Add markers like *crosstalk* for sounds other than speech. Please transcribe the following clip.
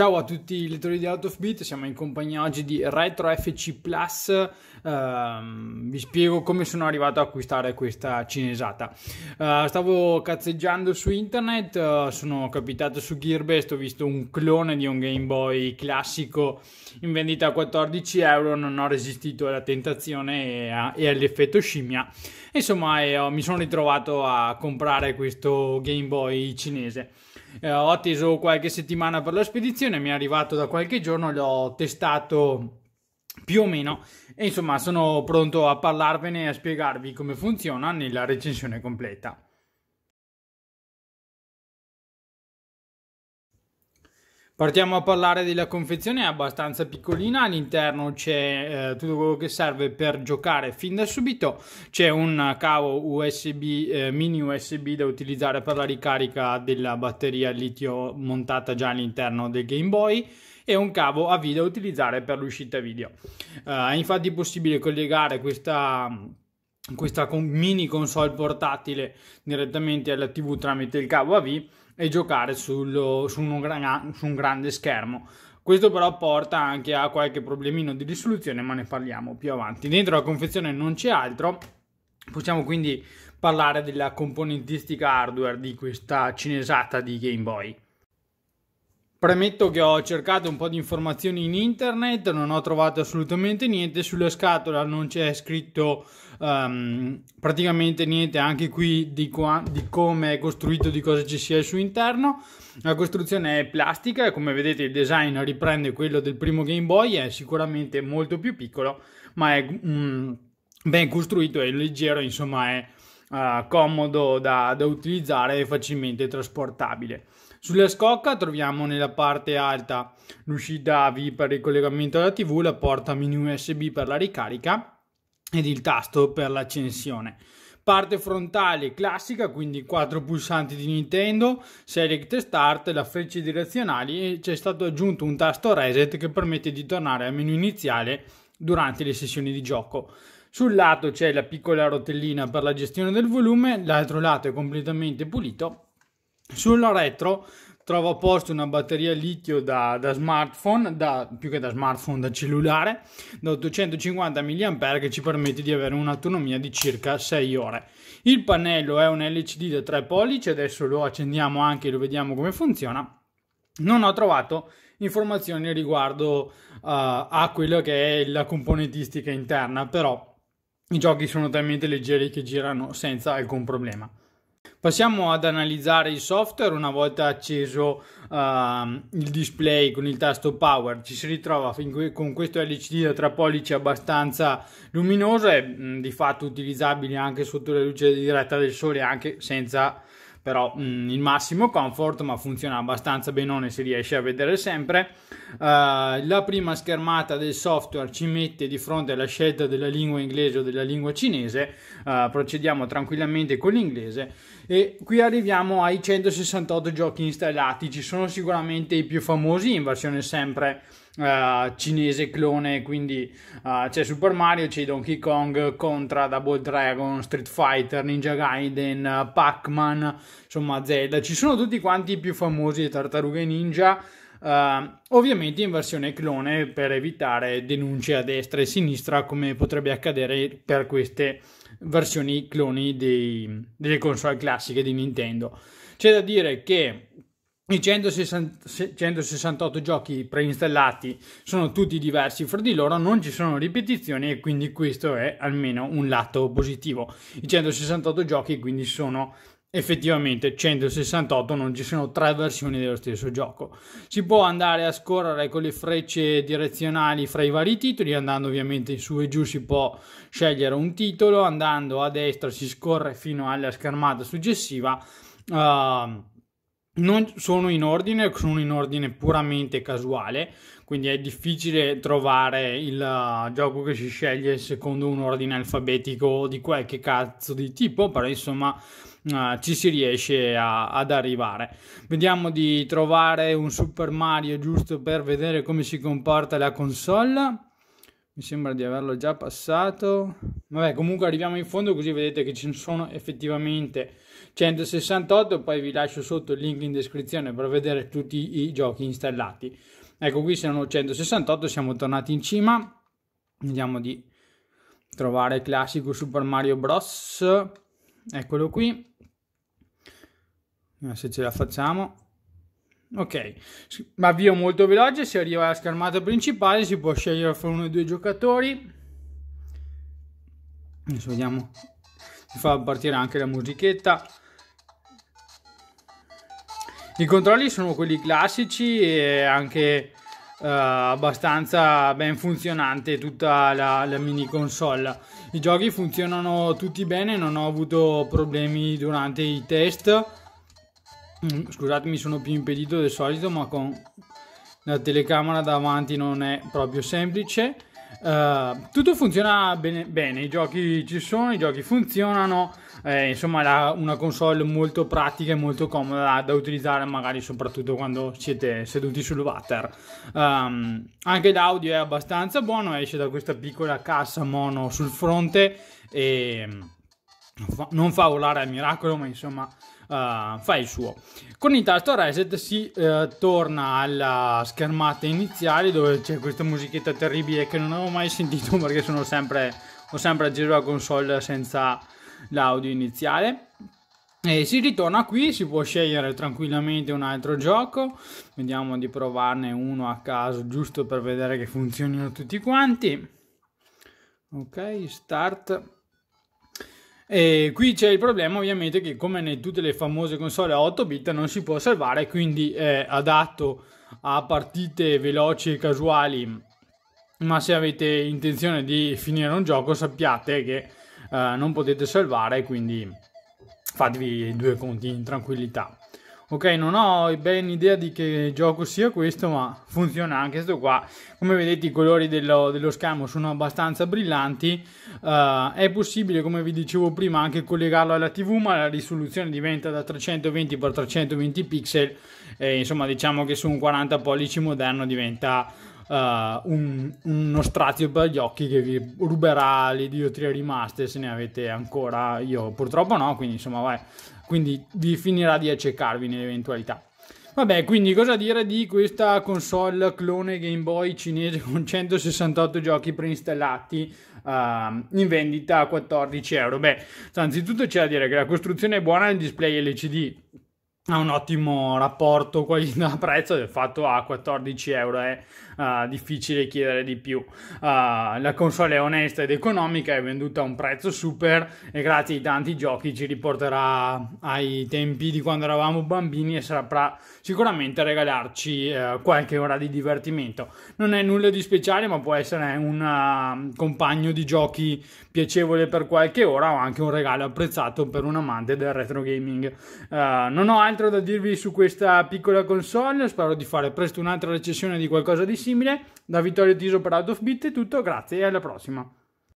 Ciao a tutti i lettori di Out of Beat, siamo in compagnia oggi di Retro FC Plus. Uh, vi spiego come sono arrivato a acquistare questa cinesata. Uh, stavo cazzeggiando su internet, uh, sono capitato su Gearbest, ho visto un clone di un Game Boy classico in vendita a 14 euro, non ho resistito alla tentazione e, a, e all'effetto scimmia. Insomma, eh, mi sono ritrovato a comprare questo Game Boy cinese eh, ho atteso qualche settimana per la spedizione, mi è arrivato da qualche giorno, l'ho testato più o meno e insomma sono pronto a parlarvene e a spiegarvi come funziona nella recensione completa. Partiamo a parlare della confezione, è abbastanza piccolina, all'interno c'è eh, tutto quello che serve per giocare fin da subito, c'è un cavo USB, eh, mini USB da utilizzare per la ricarica della batteria litio montata già all'interno del Game Boy e un cavo AV da utilizzare per l'uscita video. Eh, è infatti possibile collegare questa questa mini console portatile direttamente alla TV tramite il cavo AV e giocare sul, su, gran, su un grande schermo. Questo però porta anche a qualche problemino di risoluzione, ma ne parliamo più avanti. Dentro la confezione non c'è altro, possiamo quindi parlare della componentistica hardware di questa cinesata di Game Boy. Premetto che ho cercato un po' di informazioni in internet, non ho trovato assolutamente niente, sulla scatola non c'è scritto um, praticamente niente anche qui di, qua, di come è costruito, di cosa ci sia al suo interno. La costruzione è plastica e come vedete il design riprende quello del primo Game Boy, è sicuramente molto più piccolo ma è mm, ben costruito e leggero, insomma è uh, comodo da, da utilizzare e facilmente trasportabile. Sulla scocca troviamo nella parte alta l'uscita AV per il collegamento alla TV, la porta mini USB per la ricarica ed il tasto per l'accensione. Parte frontale classica, quindi quattro pulsanti di Nintendo, Select Start, la freccia direzionali e c'è stato aggiunto un tasto Reset che permette di tornare al menu iniziale durante le sessioni di gioco. Sul lato c'è la piccola rotellina per la gestione del volume, l'altro lato è completamente pulito sul retro trovo a posto una batteria litio da, da smartphone, da, più che da smartphone, da cellulare, da 850 mAh che ci permette di avere un'autonomia di circa 6 ore. Il pannello è un LCD da 3 pollici, adesso lo accendiamo anche e lo vediamo come funziona. Non ho trovato informazioni riguardo uh, a quello che è la componentistica interna, però i giochi sono talmente leggeri che girano senza alcun problema. Passiamo ad analizzare il software una volta acceso uh, il display con il tasto power. Ci si ritrova que- con questo LCD da 3 pollici abbastanza luminoso e mh, di fatto utilizzabile anche sotto la luce diretta del sole anche senza però mh, mm, il massimo comfort, ma funziona abbastanza benone si riesce a vedere sempre. Uh, la prima schermata del software ci mette di fronte alla scelta della lingua inglese o della lingua cinese, uh, procediamo tranquillamente con l'inglese e qui arriviamo ai 168 giochi installati, ci sono sicuramente i più famosi in versione sempre uh, cinese clone, quindi uh, c'è Super Mario, c'è Donkey Kong, Contra, Double Dragon, Street Fighter, Ninja Gaiden, Pac-Man, insomma Zelda, ci sono tutti quanti i più famosi di Tartarughe Ninja. Uh, ovviamente in versione clone per evitare denunce a destra e a sinistra come potrebbe accadere per queste versioni cloni dei, delle console classiche di Nintendo. C'è da dire che i 168 giochi preinstallati sono tutti diversi fra di loro, non ci sono ripetizioni e quindi questo è almeno un lato positivo. I 168 giochi quindi sono effettivamente 168 non ci sono tre versioni dello stesso gioco si può andare a scorrere con le frecce direzionali fra i vari titoli andando ovviamente su e giù si può scegliere un titolo andando a destra si scorre fino alla schermata successiva uh, non sono in ordine, sono in ordine puramente casuale, quindi è difficile trovare il uh, gioco che si sceglie secondo un ordine alfabetico di qualche cazzo di tipo, però insomma uh, ci si riesce a, ad arrivare. Vediamo di trovare un Super Mario giusto per vedere come si comporta la console mi sembra di averlo già passato vabbè comunque arriviamo in fondo così vedete che ci sono effettivamente 168 poi vi lascio sotto il link in descrizione per vedere tutti i giochi installati ecco qui sono 168 siamo tornati in cima vediamo di trovare il classico Super Mario Bros eccolo qui Vediamo eh, se ce la facciamo Ok, ma avvio molto veloce, si arriva alla schermata principale, si può scegliere fra uno e due giocatori. Adesso vediamo, mi fa partire anche la musichetta. I controlli sono quelli classici e anche uh, abbastanza ben funzionante tutta la, la mini console. I giochi funzionano tutti bene, non ho avuto problemi durante i test Mm. Scusatemi, sono più impedito del solito, ma con la telecamera davanti non è proprio semplice. Uh, tutto funziona bene, bene, i giochi ci sono, i giochi funzionano, eh, insomma è una console molto pratica e molto comoda da utilizzare magari soprattutto quando siete seduti sul water. Um, anche l'audio è abbastanza buono, esce da questa piccola cassa mono sul fronte e non fa volare al miracolo, ma insomma uh, fa il suo. Con il tasto reset si uh, torna alla schermata iniziale dove c'è questa musichetta terribile che non avevo mai *laughs* sentito perché sono sempre, ho sempre a giro la console senza l'audio iniziale. E si ritorna qui, si può scegliere tranquillamente un altro gioco. Vediamo di provarne uno a caso, giusto per vedere che funzionino tutti quanti. Ok, start. E qui c'è il problema ovviamente che come in tutte le famose console a 8 bit non si può salvare, quindi è adatto a partite veloci e casuali, ma se avete intenzione di finire un gioco sappiate che eh, non potete salvare, quindi fatevi due conti in tranquillità. Ok, non ho ben idea di che gioco sia questo, ma funziona anche questo qua. Come vedete i colori dello, dello schermo sono abbastanza brillanti. Uh, è possibile, come vi dicevo prima, anche collegarlo alla TV, ma la risoluzione diventa da 320x320 pixel. E, insomma, diciamo che su un 40 pollici moderno diventa uh, un, uno strazio per gli occhi che vi ruberà le diotrie rimaste se ne avete ancora. Io purtroppo no, quindi insomma vai quindi vi finirà di accecarvi nell'eventualità. Vabbè, quindi cosa dire di questa console clone Game Boy cinese con 168 giochi preinstallati uh, in vendita a 14 euro? Beh, anzitutto c'è da dire che la costruzione è buona il display LCD, ha un ottimo rapporto qualità-prezzo *laughs* del fatto a ah, 14 euro è uh, eh. ah, difficile chiedere di più uh, la console è onesta ed economica è venduta a un prezzo super e grazie ai tanti giochi ci riporterà ai tempi di quando eravamo bambini e saprà sicuramente regalarci uh, qualche ora di divertimento non è nulla di speciale ma può essere un compagno di giochi piacevole per qualche ora o anche un regalo apprezzato per un amante del retro gaming non ho altri altro da dirvi su questa piccola console, spero di fare presto un'altra recensione di qualcosa di simile. Da Vittorio Tiso per Out of Beat è tutto, grazie e alla prossima.